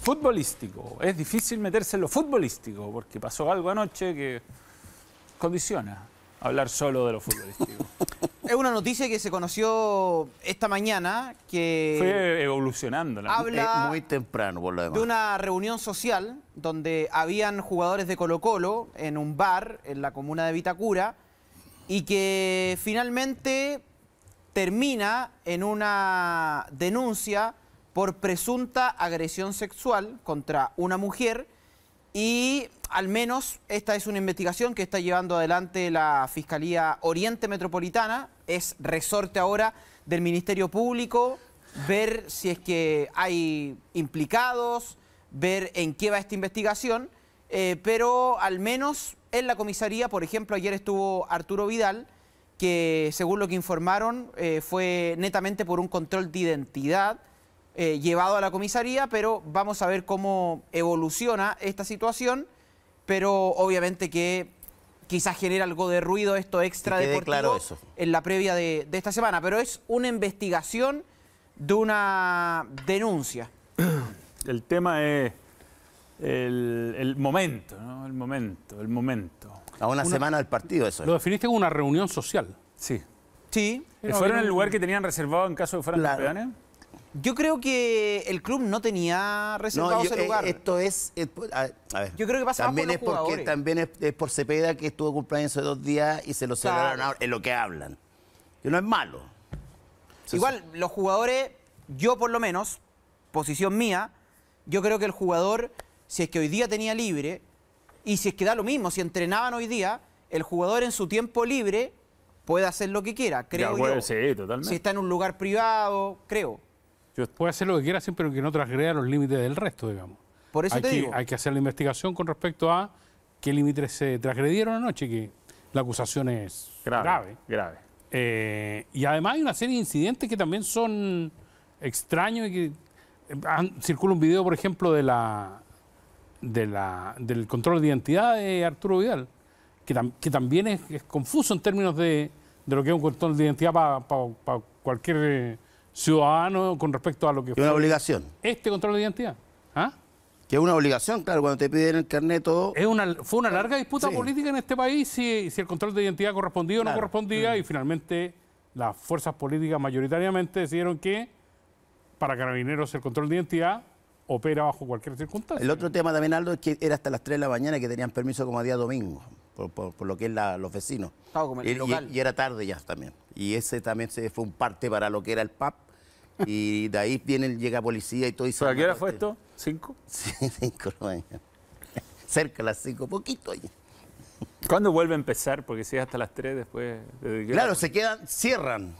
futbolístico, Es difícil meterse en lo futbolístico porque pasó algo anoche que condiciona hablar solo de lo futbolístico. Es una noticia que se conoció esta mañana que... Fue evolucionando. La habla muy temprano, por lo demás. De una reunión social donde habían jugadores de Colo Colo en un bar en la comuna de Vitacura y que finalmente termina en una denuncia por presunta agresión sexual contra una mujer y al menos esta es una investigación que está llevando adelante la Fiscalía Oriente Metropolitana, es resorte ahora del Ministerio Público, ver si es que hay implicados, ver en qué va esta investigación, eh, pero al menos en la comisaría, por ejemplo, ayer estuvo Arturo Vidal, que según lo que informaron eh, fue netamente por un control de identidad, eh, llevado a la comisaría, pero vamos a ver cómo evoluciona esta situación, pero obviamente que quizás genera algo de ruido esto extra deportivo eso. en la previa de, esta semana, pero es una investigación de una denuncia. El tema es el, momento, ¿no? El momento, el momento. A una, semana del partido eso. Lo definiste como una reunión social. Sí. Sí. Eh, ¿Fueron el lugar que tenían reservado en caso de que fueran claro. Yo creo que el club no tenía reservado ese eh, lugar. Esto es, Yo creo que pasa también es porque también es, por Cepeda que estuvo cumpleaños esos dos días y se lo celebraron en lo que hablan. Y no es malo. Igual los jugadores, yo por lo menos, posición mía, yo creo que el jugador, si es que hoy día tenía libre y si es que da lo mismo, si entrenaban hoy día, el jugador en su tiempo libre puede hacer lo que quiera, creo yo. Si está en un lugar privado, creo puede hacer lo que quiera siempre que no transgreda los límites del resto, digamos. Por eso hay que, Hay que hacer la investigación con respecto a qué límites se transgredieron anoche, que la acusación es grave. Grave. Eh, y además hay una serie de incidentes que también son extraños y que eh, circula un video, por ejemplo, de la, de la, del control de identidad de Arturo Vidal, que, también es, confuso en términos de, lo que es un control de identidad para cualquier eh, ciudadano con respecto a lo que fue. una obligación. Este control de identidad. ¿Ah? Que es una obligación, claro, cuando te piden el carnet todo... Es una, fue una larga disputa política en este país si, si, el control de identidad correspondía o no correspondía mm. y finalmente las fuerzas políticas mayoritariamente decidieron que para carabineros el control de identidad opera bajo cualquier circunstancia. El otro tema también, Aldo, es que era hasta las 3 de la mañana que tenían permiso como a día domingo, por, lo que es los vecinos. y, era tarde ya también. Y ese también se fue un parte para lo que era el PAP y de ahí viene, llega policía y todo. Y qué hora fue este- esto? ¿Cinco? Sí, cinco Cerca las cinco, poquito ¿Cuándo vuelve a empezar? Porque si es hasta las tres después... Claro, se quedan, cierran.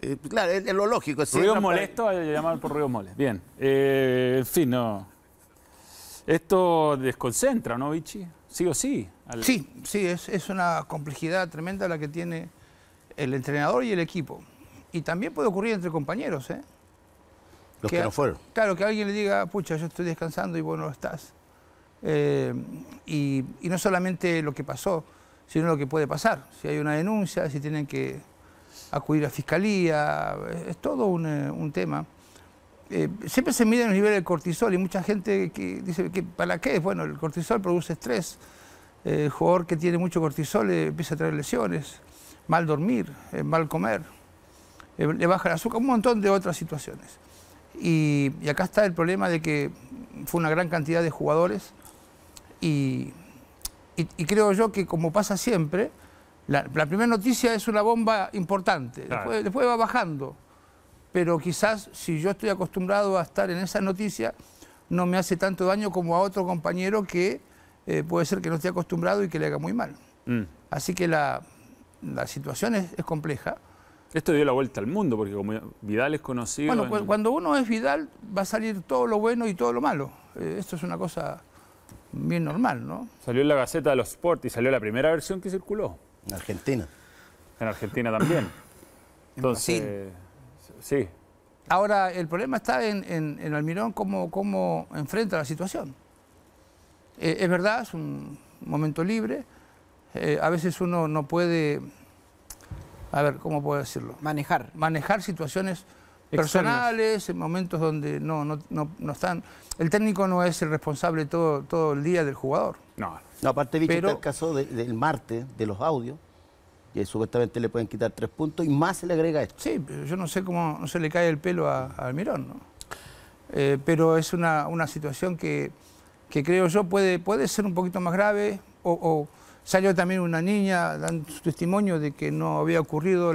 Eh, claro, es, lo lógico. Ruidos Molesto, a llamar por ruidos Molesto. Bien. Eh, en fin, no... Esto desconcentra, ¿no, Vichy? Sí o sí. Sí, sí, es, es una complejidad tremenda la que tiene el entrenador y el equipo. Y también puede ocurrir entre compañeros, ¿eh? Los que, no fueron. Claro, que alguien le diga, pucha, yo estoy descansando y vos no estás. Eh, y, no solamente lo que pasó, sino lo que puede pasar. Si hay una denuncia, si tienen que acudir a fiscalía, es, todo un, eh, tema. Eh, siempre se miden los niveles de cortisol y mucha gente que dice que para qué bueno el cortisol produce estrés el jugador que tiene mucho cortisol empieza a tener lesiones mal dormir mal comer eh, le baja el azúcar, un montón de otras situaciones. Y, acá está el problema de que fue una gran cantidad de jugadores y, creo yo que como pasa siempre, la, primera noticia es una bomba importante, después, va bajando, pero quizás si yo estoy acostumbrado a estar en esa noticia, no me hace tanto daño como a otro compañero que eh, puede ser que no esté acostumbrado y que le haga muy mal. Mm. Así que la, situación es compleja. Esto dio la vuelta al mundo, porque como Vidal es conocido... Bueno, cuando uno es Vidal va a salir todo lo bueno y todo lo malo. Eh, esto es una cosa bien normal, ¿no? Salió en la Gaceta de los Sports y salió la primera versión que circuló. En Argentina. En Argentina también. Entonces, sí. Ahora, el problema está en, Almirón cómo, cómo, enfrenta la situación. Eh, es verdad, es un momento libre. Eh, a veces uno no puede a ver, ¿cómo puedo decirlo? Manejar. Manejar situaciones personales, en momentos donde no, no, no, están. El técnico no es el responsable todo, todo el día del jugador. No. no aparte, vi el caso del martes, de los audios, que supuestamente le pueden quitar tres puntos y más se le agrega esto. Sí, yo no sé cómo no se le cae el pelo a, a Almirón, ¿no? Eh, pero es una, una situación que, que, creo yo puede, puede ser un poquito más grave o Salió también una niña dando su testimonio de que no había ocurrido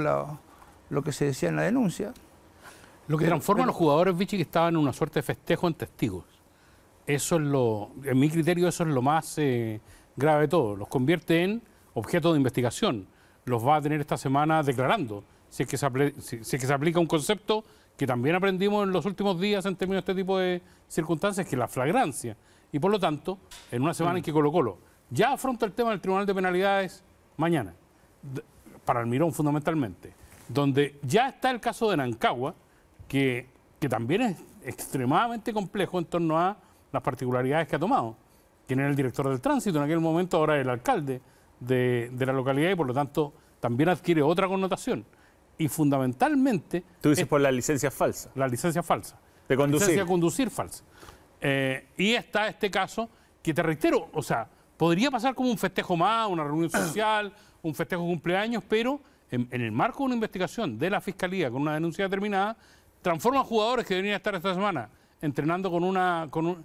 lo que se decía en la denuncia. Lo que transforma a los jugadores, Vichy, que estaban en una suerte de festejo en testigos. Eso es lo, en mi criterio, eso es lo más eh, grave de todo. Los convierte en objeto de investigación. Los va a tener esta semana declarando. Si es que se, si es que se aplica un concepto que también aprendimos en los últimos días en términos de este tipo de circunstancias, que es la flagrancia. Y por lo tanto, en una semana mm. en que Colo Colo ya afronta el tema del Tribunal de Penalidades mañana, para Almirón fundamentalmente, donde ya está el caso de Nancagua, que, también es extremadamente complejo en torno a las particularidades que ha tomado. Quien era el director del tránsito en aquel momento, ahora el alcalde de, la localidad y por lo tanto también adquiere otra connotación. Y fundamentalmente... Tú dices por la licencia falsa. La licencia falsa. De conducir. La licencia de conducir falsa. Eh, y está este caso que te reitero, o sea, podría pasar como un festejo más, una reunión social, un festejo de cumpleaños, pero en, el marco de una investigación de la Fiscalía con una denuncia determinada, transforma jugadores que deberían estar esta semana entrenando con una... Con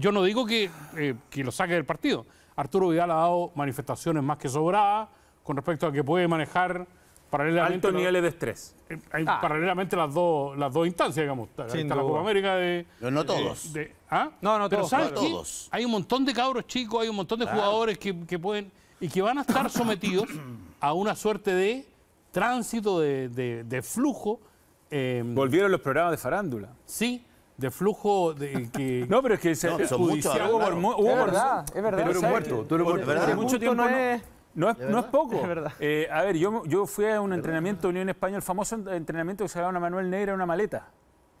yo no digo que, eh, que lo saque del partido. Arturo Vidal ha dado manifestaciones más que sobradas con respecto a que puede manejar paralelamente alto nivel de estrés. Eh, hay ah. paralelamente las dos, las dos instancias, digamos. está la Copa América de. no todos. De, No, no, todos. ¿ah? no todos. Hay un montón de cabros chicos, hay un montón de jugadores que, que, pueden. y que van a estar sometidos a una suerte de tránsito, de, de flujo. Eh, Volvieron los programas de farándula. Sí, de flujo de que no pero es que se no, son judicial, muchos, es verdad, es verdad, pero muerto, tú lo muerto. mucho tiempo no no es, no es poco. Eh, a ver, yo, yo fui a un entrenamiento de Unión Española, el famoso entrenamiento que se una Manuel Negra una maleta.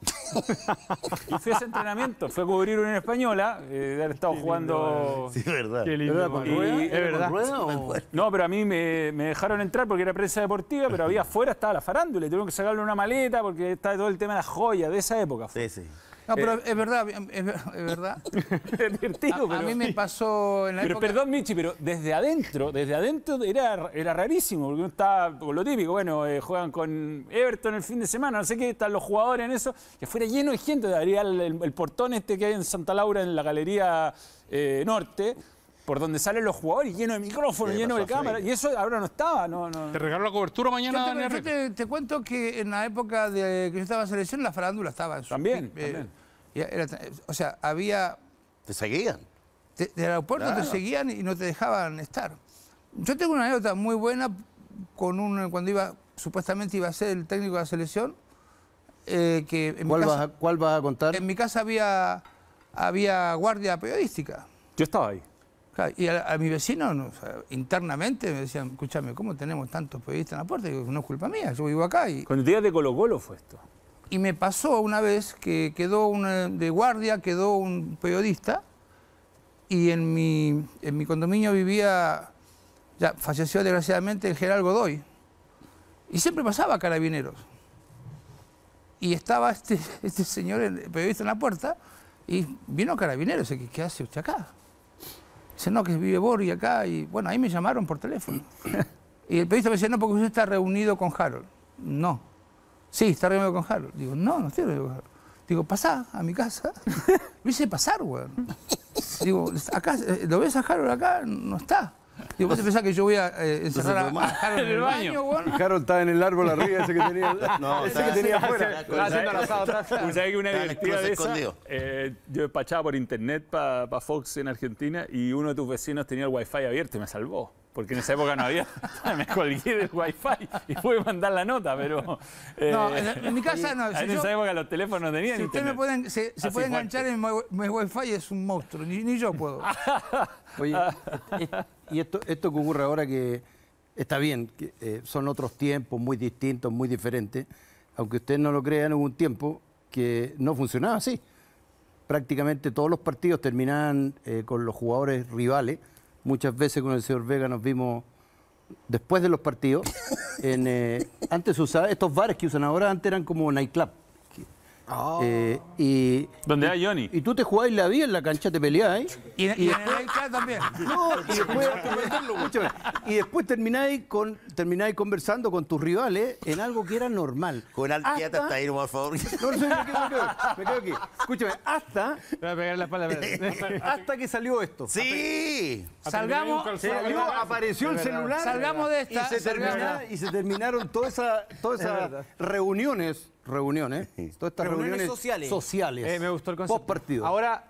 y fui a ese entrenamiento, fue a cubrir Unión española, eh, de haber estado jugando. sí, verdad. ¿Es verdad? No, pero a mí me, dejaron entrar porque era prensa deportiva, pero había afuera estaba la farándula y tuvieron que sacarle una maleta porque estaba todo el tema de las joyas de esa época. Sí, sí. No, pero eh. es verdad, es, verdad. divertido, a, pero, mí me pasó en la pero Perdón, Michi, pero desde adentro, desde adentro era, era rarísimo, porque uno está con lo típico, bueno, eh, juegan con Everton el fin de semana, no sé qué, están los jugadores en eso, que fuera lleno de gente, daría el, portón este que hay en Santa Laura, en la Galería eh, Norte, por donde salen los jugadores, lleno de micrófonos, lleno de cámara. Y eso ahora no estaba. No, no. ¿Te regalo la cobertura mañana? Yo te, cuento que en la época de que yo estaba en selección, la farándula estaba también, también. Era, o sea, había... ¿Te seguían? Te, del aeropuerto te seguían y no te dejaban estar. Yo tengo una anécdota muy buena con un, cuando iba, supuestamente iba a ser el técnico de la selección. Eh, que en ¿Cuál, vas a, ¿Cuál vas a contar? En mi casa había, había guardia periodística. Yo estaba ahí. y a, mi vecino, internamente, me decían, escúchame, ¿cómo tenemos tantos periodistas en la puerta? no es culpa mía, yo vivo acá. Y... Cuando te día de Colo Colo fue esto. Y me pasó una vez que quedó un eh, de guardia, quedó un periodista y en mi, en mi condominio vivía, ya falleció desgraciadamente el general Godoy. Y siempre pasaba carabineros. Y estaba este, este señor, el periodista, en la puerta y vino carabineros. Y dice, ¿qué hace usted acá? Dice, no, que vive Borri acá. Y bueno, ahí me llamaron por teléfono. y el periodista me decía, no, porque usted está reunido con Harold. No Sí, está reunido con Harold. Digo, no, no estoy reunido con Harold. Digo, pasá a mi casa. Lo hice pasar, weón. Digo, acá, eh, ¿lo ves a Harold acá? No está. Digo, ¿vos te pensás que yo voy a eh, encerrar a, Harold en el baño, weón? Harold estaba en el árbol arriba ese que tenía, no, ese que tenía afuera. Estaba haciendo que una directiva de esa, eh, yo despachaba por internet para pa Fox en Argentina y uno de tus vecinos tenía el wifi abierto y me salvó porque en esa época no había, me colgué del wifi y pude mandar la nota, pero... Eh, no, en, mi casa no. en esa época los teléfonos no tenían si Usted me pueden, se, puede enganchar en mi, wi wifi es un monstruo, ni, yo puedo. Oye, y esto, esto que ocurre ahora que está bien, eh, son otros tiempos muy distintos, muy diferentes, aunque usted no lo crea en un tiempo que no funcionaba así. Prácticamente todos los partidos terminaban eh, con los jugadores rivales Muchas veces con el señor Vega nos vimos después de los partidos. En, eh, antes usaba estos bares que usan ahora, antes eran como nightclub. Oh. Eh, y, ¿Dónde hay Johnny? Y tú te jugás la vida en la cancha, te peleás, ¿eh? Y, y, y después, en también. No, y después, y después termináis, con, termináis conversando con tus rivales en algo que era normal. Con hasta, hasta ahí, por favor. No, no, no, me, quedo, me, quedo, me quedo aquí. Escúchame, hasta... Voy a pegar la espalda. hasta que salió esto. ¡Sí! Salgamos... Salió, apareció el celular. Salgamos de esta. Y se, termina, y se terminaron todas esas toda esa reuniones reuniones, ¿eh? todas estas reuniones, sociales, sociales eh, me gustó el concepto. Post partido. Ahora